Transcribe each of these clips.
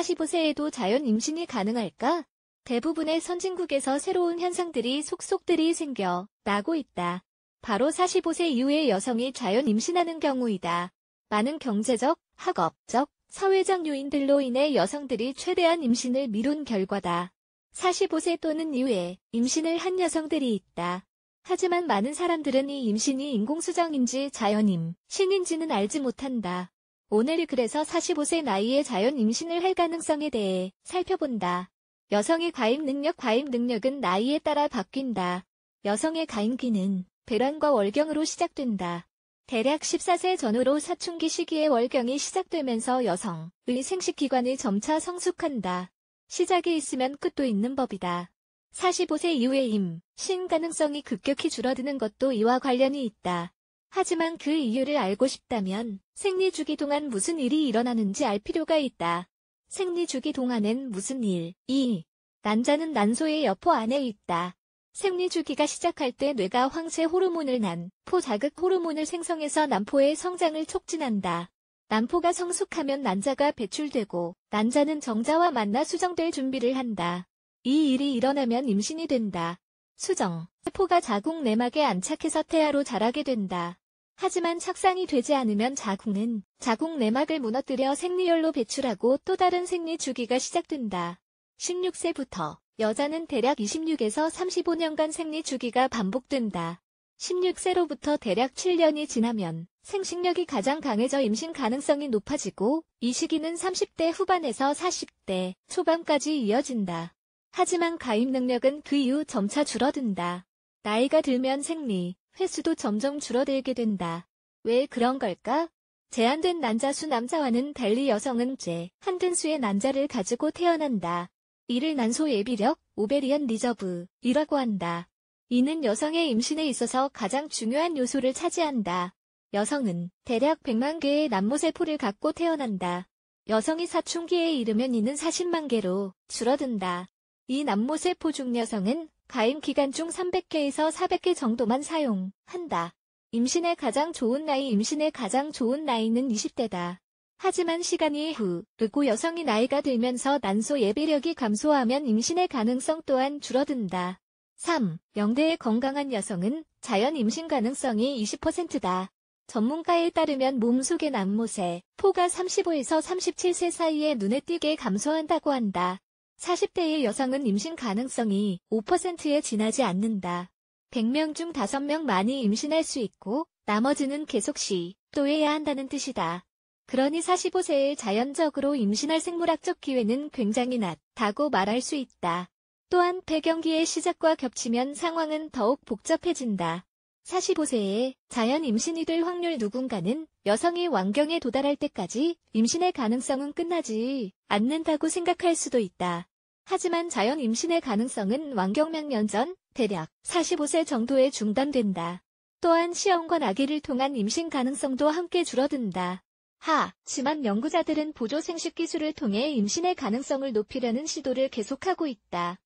45세에도 자연 임신이 가능할까? 대부분의 선진국에서 새로운 현상들이 속속들이 생겨 나고 있다. 바로 45세 이후의 여성이 자연 임신하는 경우이다. 많은 경제적, 학업적, 사회적 요인들로 인해 여성들이 최대한 임신을 미룬 결과다. 45세 또는 이후에 임신을 한 여성들이 있다. 하지만 많은 사람들은 이 임신이 인공수정인지 자연임, 신인지는 알지 못한다. 오늘 그래서 45세 나이에 자연 임신을 할 가능성에 대해 살펴본다. 여성의 과입 능력 과입 능력은 나이에 따라 바뀐다. 여성의 가임기는 배란과 월경으로 시작된다. 대략 14세 전후로 사춘기 시기에 월경이 시작되면서 여성의 생식기관이 점차 성숙한다. 시작이 있으면 끝도 있는 법이다. 45세 이후에 임, 신 가능성이 급격히 줄어드는 것도 이와 관련이 있다. 하지만 그 이유를 알고 싶다면 생리 주기 동안 무슨 일이 일어나는지 알 필요가 있다. 생리 주기 동안엔 무슨 일? 2. 난자는 난소의 여포 안에 있다. 생리 주기가 시작할 때 뇌가 황체 호르몬을 난, 포 자극 호르몬을 생성해서 난포의 성장을 촉진한다. 난포가 성숙하면 난자가 배출되고, 난자는 정자와 만나 수정될 준비를 한다. 이 일이 일어나면 임신이 된다. 수정, 세포가 자궁 내막에 안착해서 태아로 자라게 된다. 하지만 착상이 되지 않으면 자궁은 자궁 내막을 무너뜨려 생리열로 배출하고 또 다른 생리 주기가 시작된다. 16세부터 여자는 대략 26에서 35년간 생리 주기가 반복된다. 16세로부터 대략 7년이 지나면 생식력이 가장 강해져 임신 가능성이 높아지고 이 시기는 30대 후반에서 40대 초반까지 이어진다. 하지만 가입 능력은 그 이후 점차 줄어든다. 나이가 들면 생리, 횟수도 점점 줄어들게 된다. 왜 그런 걸까? 제한된 난자 수 남자와는 달리 여성은 죄, 한든 수의 난자를 가지고 태어난다. 이를 난소 예비력, 오베리언 리저브이라고 한다. 이는 여성의 임신에 있어서 가장 중요한 요소를 차지한다. 여성은 대략 100만 개의 난모세포를 갖고 태어난다. 여성이 사춘기에 이르면 이는 40만 개로 줄어든다. 이 남못의 포중여성은 가임 기간 중 300개에서 400개 정도만 사용한다. 임신에 가장 좋은 나이 임신에 가장 좋은 나이는 20대다. 하지만 시간이 흐르고 여성이 나이가 들면서 난소 예비력이 감소하면 임신의 가능성 또한 줄어든다. 3. 영대의 건강한 여성은 자연 임신 가능성이 20%다. 전문가에 따르면 몸 속의 남못에 포가 35에서 37세 사이에 눈에 띄게 감소한다고 한다. 40대의 여성은 임신 가능성이 5%에 지나지 않는다. 100명 중 5명만이 임신할 수 있고 나머지는 계속 시, 또 해야 한다는 뜻이다. 그러니 45세에 자연적으로 임신할 생물학적 기회는 굉장히 낮다고 말할 수 있다. 또한 폐경기의 시작과 겹치면 상황은 더욱 복잡해진다. 45세에 자연 임신이 될 확률 누군가는 여성이 완경에 도달할 때까지 임신의 가능성은 끝나지 않는다고 생각할 수도 있다. 하지만 자연 임신의 가능성은 완경 몇년전 대략 45세 정도에 중단된다. 또한 시험관 아기를 통한 임신 가능성도 함께 줄어든다. 하, 지만 연구자들은 보조 생식 기술을 통해 임신의 가능성을 높이려는 시도를 계속하고 있다.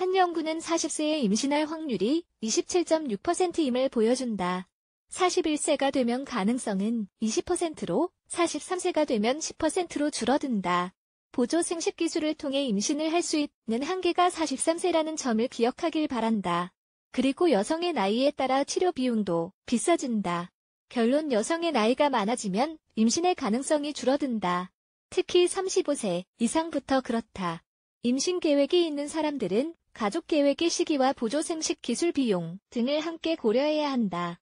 한연구는 40세에 임신할 확률이 27.6%임을 보여준다. 41세가 되면 가능성은 20%로 43세가 되면 10%로 줄어든다. 보조 생식 기술을 통해 임신을 할 수 있는 한계가 43세라는 점을 기억하길 바란다. 그리고 여성의 나이에 따라 치료 비용도 비싸진다. 결론 여성의 나이가 많아지면 임신의 가능성이 줄어든다. 특히 35세 이상부터 그렇다. 임신 계획이 있는 사람들은 가족 계획의 시기와 보조 생식 기술 비용 등을 함께 고려해야 한다.